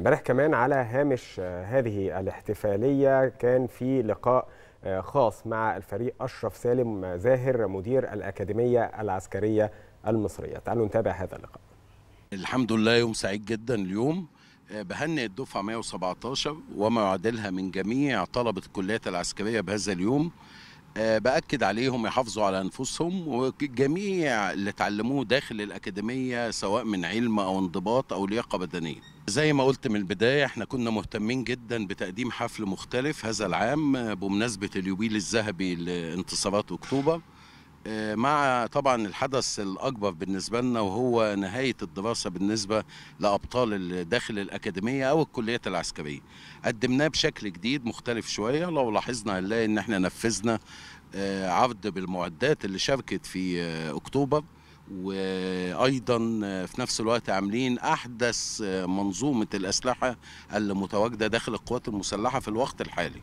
امبارح كمان على هامش آه، هذه الاحتفاليه كان في لقاء آه، خاص مع الفريق اشرف سالم آه، زاهر مدير الاكاديميه العسكريه المصريه تعالوا نتابع هذا اللقاء الحمد لله يوم سعيد جدا اليوم بهنئ الدفعه 117 وما يعادلها من جميع طلبه الكليات العسكريه بهذا اليوم آه، باكد عليهم يحافظوا على انفسهم وجميع اللي اتعلموه داخل الاكاديميه سواء من علم او انضباط او لياقه بدنيه زي ما قلت من البدايه احنا كنا مهتمين جدا بتقديم حفل مختلف هذا العام آه، بمناسبه اليوبيل الذهبي لانتصارات اكتوبر آه، مع طبعا الحدث الاكبر بالنسبه لنا وهو نهايه الدراسه بالنسبه لابطال داخل الاكاديميه او الكليات العسكريه قدمناه بشكل جديد مختلف شويه لو لاحظنا هنلاقي ان احنا نفذنا آه، عرض بالمعدات اللي شاركت في آه، اكتوبر وايضا في نفس الوقت عاملين احدث منظومه الاسلحه اللي متواجده داخل القوات المسلحه في الوقت الحالي